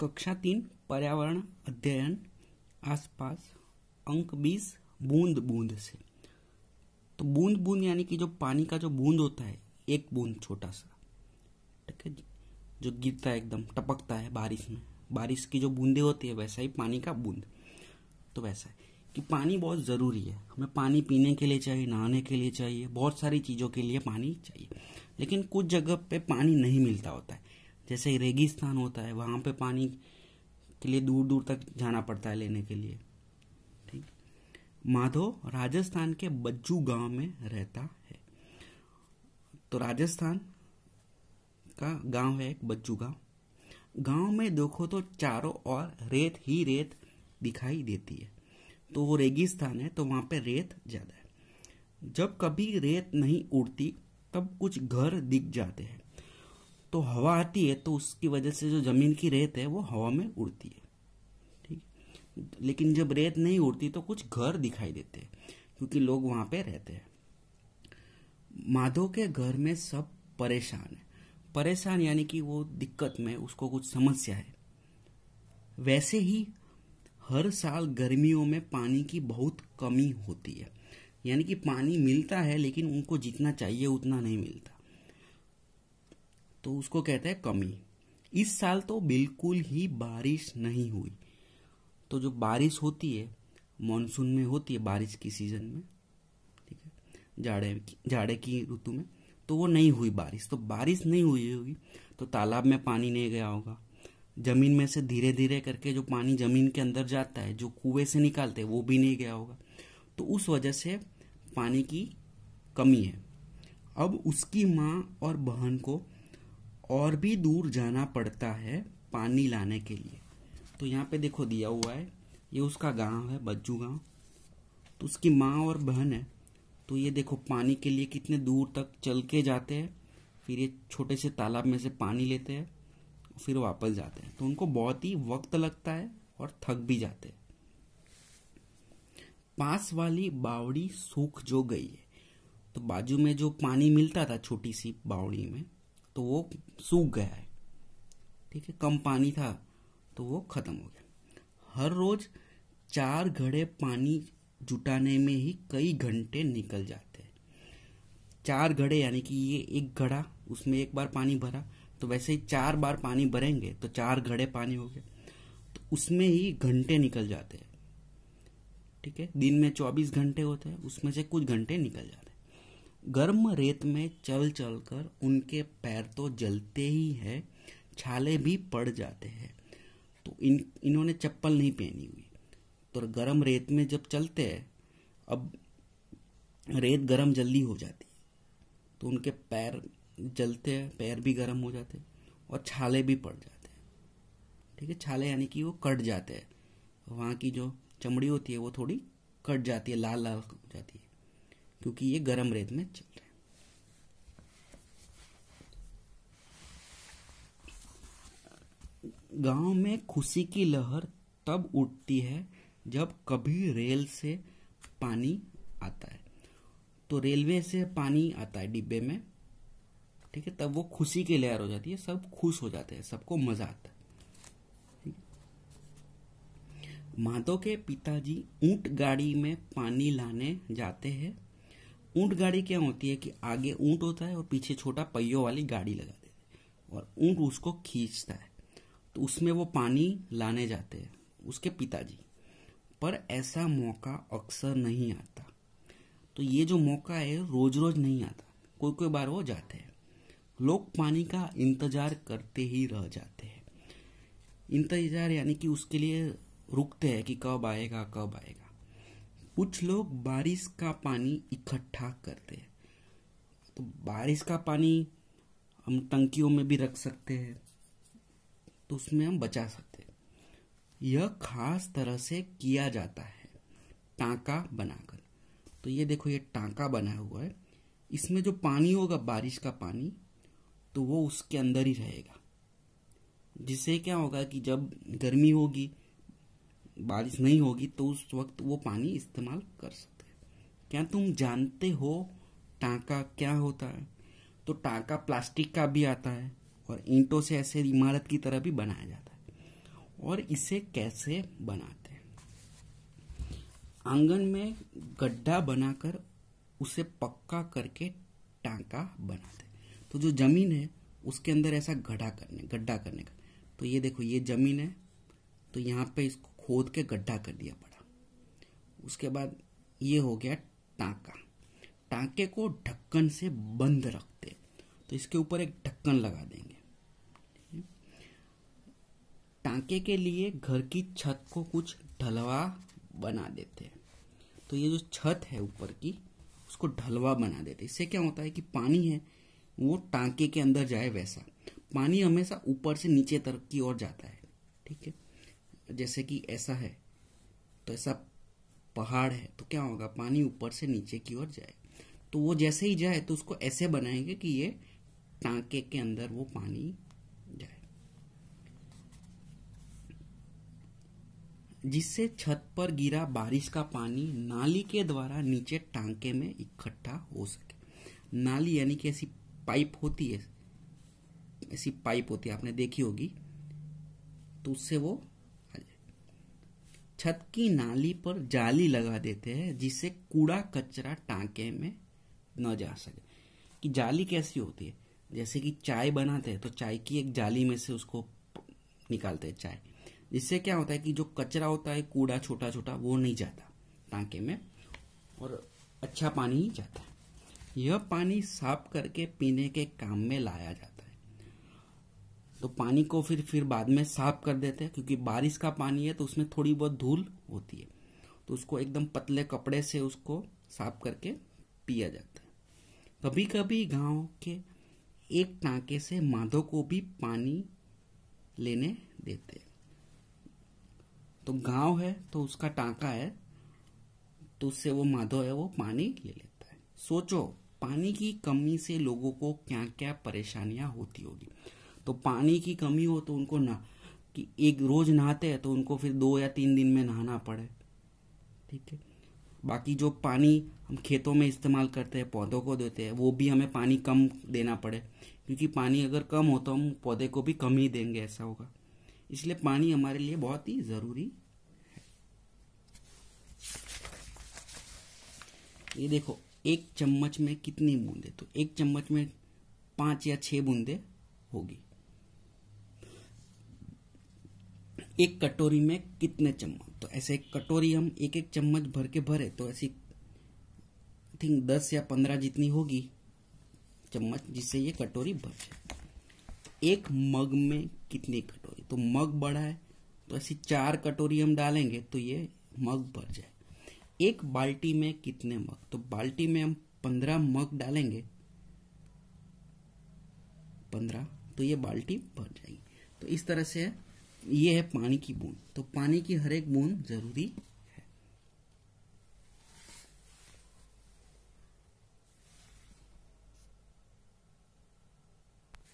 कक्षा तीन पर्यावरण अध्ययन आसपास अंक बीस बूंद बूंद से तो बूंद बूंद यानी कि जो पानी का जो बूंद होता है एक बूंद छोटा सा ठीक है जो गिरता है एकदम टपकता है बारिश में बारिश की जो बूंदे होती है वैसा ही पानी का बूंद तो वैसा है कि पानी बहुत ज़रूरी है हमें पानी पीने के लिए चाहिए नहाने के लिए चाहिए बहुत सारी चीज़ों के लिए पानी चाहिए लेकिन कुछ जगह पे पानी नहीं मिलता होता है जैसे रेगिस्तान होता है वहाँ पे पानी के लिए दूर दूर तक जाना पड़ता है लेने के लिए ठीक माधव राजस्थान के बज्जू गांव में रहता है तो राजस्थान का गांव है एक बज्जू गांव गांव में देखो तो चारों ओर रेत ही रेत दिखाई देती है तो वो रेगिस्तान है तो वहाँ पे रेत ज़्यादा है जब कभी रेत नहीं उड़ती तब कुछ घर दिख जाते हैं तो हवा आती है तो उसकी वजह से जो जमीन की रेत है वो हवा में उड़ती है ठीक लेकिन जब रेत नहीं उड़ती तो कुछ घर दिखाई देते हैं क्योंकि लोग वहां पे रहते हैं माधव के घर में सब परेशान है परेशान यानी कि वो दिक्कत में उसको कुछ समस्या है वैसे ही हर साल गर्मियों में पानी की बहुत कमी होती है यानी कि पानी मिलता है लेकिन उनको जितना चाहिए उतना नहीं मिलता तो उसको कहते हैं कमी इस साल तो बिल्कुल ही बारिश नहीं हुई तो जो बारिश होती है मानसून में होती है बारिश की सीजन में ठीक है जाड़े की जाड़े की ऋतु में तो वो नहीं हुई बारिश तो बारिश नहीं हुई होगी तो तालाब में पानी नहीं गया होगा ज़मीन में से धीरे धीरे करके जो पानी ज़मीन के अंदर जाता है जो कुएं से निकालते हैं वो भी नहीं गया होगा तो उस वजह से पानी की कमी है अब उसकी माँ और बहन को और भी दूर जाना पड़ता है पानी लाने के लिए तो यहाँ पे देखो दिया हुआ है ये उसका गांव है बज्जू गांव तो उसकी माँ और बहन है तो ये देखो पानी के लिए कितने दूर तक चल के जाते हैं फिर ये छोटे से तालाब में से पानी लेते हैं फिर वापस जाते हैं तो उनको बहुत ही वक्त लगता है और थक भी जाते हैं पास वाली बावड़ी सूख जो गई है तो बाजू में जो पानी मिलता था छोटी सी बावड़ी में तो वो सूख गया है ठीक है कम पानी था तो वो खत्म हो गया हर रोज चार घड़े पानी जुटाने में ही कई घंटे निकल जाते हैं चार घड़े यानी कि ये एक घड़ा उसमें एक बार पानी भरा तो वैसे ही चार बार पानी भरेंगे तो चार घड़े पानी हो गया तो उसमें ही घंटे निकल जाते हैं ठीक है दिन में चौबीस घंटे होते हैं उसमें से कुछ घंटे निकल जाते हैं गर्म रेत में चल चल कर उनके पैर तो जलते ही है छाले भी पड़ जाते हैं तो इन इन्होंने चप्पल नहीं पहनी हुई तो गर्म रेत में जब चलते हैं अब रेत गर्म जल्दी हो जाती है तो उनके पैर जलते हैं पैर भी गर्म हो जाते हैं और छाले भी पड़ जाते हैं ठीक है छाले यानी कि वो कट जाते हैं वहाँ की जो चमड़ी होती है वो थोड़ी कट जाती है लाल लाल हो जाती है क्योंकि ये गर्म रेत में चल रहे हैं गांव में खुशी की लहर तब उठती है जब कभी रेल से पानी आता है तो रेलवे से पानी आता है डिब्बे में ठीक है तब वो खुशी की लहर हो जाती है सब खुश हो जाते हैं सबको मजा आता है माधव के पिताजी ऊंट गाड़ी में पानी लाने जाते हैं ऊंट गाड़ी क्या होती है कि आगे ऊंट होता है और पीछे छोटा पहियों वाली गाड़ी लगा देते हैं और ऊंट उसको खींचता है तो उसमें वो पानी लाने जाते हैं उसके पिताजी पर ऐसा मौका अक्सर नहीं आता तो ये जो मौका है रोज रोज नहीं आता कोई कोई बार वो जाते हैं लोग पानी का इंतजार करते ही रह जाते हैं इंतजार यानी कि उसके लिए रुकते हैं कि कब आएगा कब आएगा कुछ लोग बारिश का पानी इकट्ठा करते हैं तो बारिश का पानी हम टंकियों में भी रख सकते हैं तो उसमें हम बचा सकते हैं यह खास तरह से किया जाता है टाँका बनाकर तो ये देखो ये टाँका बना हुआ है इसमें जो पानी होगा बारिश का पानी तो वो उसके अंदर ही रहेगा जिससे क्या होगा कि जब गर्मी होगी बारिश नहीं होगी तो उस वक्त वो पानी इस्तेमाल कर सकते हैं क्या तुम जानते हो टाका क्या होता है तो टाका प्लास्टिक का भी आता है और ईंटों से ऐसे इमारत की तरह भी बनाया जाता है और इसे कैसे बनाते हैं आंगन में गड्ढा बनाकर उसे पक्का करके टाका बनाते हैं तो जो जमीन है उसके अंदर ऐसा गड्ढा करने गड्ढा करने का तो ये देखो ये जमीन है तो यहाँ पे इसको खोद के गड्ढा कर दिया पड़ा उसके बाद ये हो गया टाका टाके को ढक्कन से बंद रखते तो इसके ऊपर एक ढक्कन लगा देंगे टाके के लिए घर की छत को कुछ ढलवा बना देते हैं तो ये जो छत है ऊपर की उसको ढलवा बना देते इससे क्या होता है कि पानी है वो टांके के अंदर जाए वैसा पानी हमेशा ऊपर से नीचे तरफ की ओर जाता है ठीक है जैसे कि ऐसा है तो ऐसा पहाड़ है तो क्या होगा पानी ऊपर से नीचे की ओर जाए तो वो जैसे ही जाए तो उसको ऐसे बनाएंगे कि ये टांके के अंदर वो पानी जाए जिससे छत पर गिरा बारिश का पानी नाली के द्वारा नीचे टांके में इकट्ठा हो सके नाली यानी कि ऐसी पाइप होती है ऐसी पाइप होती है आपने देखी होगी तो उससे वो छत की नाली पर जाली लगा देते हैं जिससे कूड़ा कचरा टांके में न जा सके कि जाली कैसी होती है जैसे कि चाय बनाते हैं तो चाय की एक जाली में से उसको निकालते हैं चाय जिससे क्या होता है कि जो कचरा होता है कूड़ा छोटा छोटा वो नहीं जाता टांके में और अच्छा पानी ही जाता है यह पानी साफ करके पीने के काम में लाया जाता है तो पानी को फिर फिर बाद में साफ कर देते हैं क्योंकि बारिश का पानी है तो उसमें थोड़ी बहुत धूल होती है तो उसको एकदम पतले कपड़े से उसको साफ करके पिया जाता है कभी कभी गांव के एक टांके से माधो को भी पानी लेने देते हैं तो गांव है तो उसका टांका है तो उससे वो माधो है वो पानी ले लेता है सोचो पानी की कमी से लोगों को क्या क्या परेशानियां होती होगी तो पानी की कमी हो तो उनको ना कि एक रोज नहाते हैं तो उनको फिर दो या तीन दिन में नहाना पड़े ठीक है बाकी जो पानी हम खेतों में इस्तेमाल करते हैं पौधों को देते हैं वो भी हमें पानी कम देना पड़े क्योंकि पानी अगर कम हो तो हम पौधे को भी कम ही देंगे ऐसा होगा इसलिए पानी हमारे लिए बहुत ही ज़रूरी है ये देखो एक चम्मच में कितनी बूंदे तो एक चम्मच में पांच या छह बूंदे होगी एक कटोरी में कितने चम्मच तो ऐसे एक कटोरी हम एक एक चम्मच भर के भरे तो ऐसी आई थिंक दस या पंद्रह जितनी होगी चम्मच जिससे ये कटोरी भर जाए एक मग में कितनी कटोरी तो मग बड़ा है तो ऐसी चार कटोरी हम डालेंगे तो ये मग भर जाए एक बाल्टी में कितने मग तो बाल्टी में हम पंद्रह मग डालेंगे पंद्रह तो ये बाल्टी भर जाएगी तो इस तरह से है ये है पानी की बूंद तो पानी की हर एक बूंद जरूरी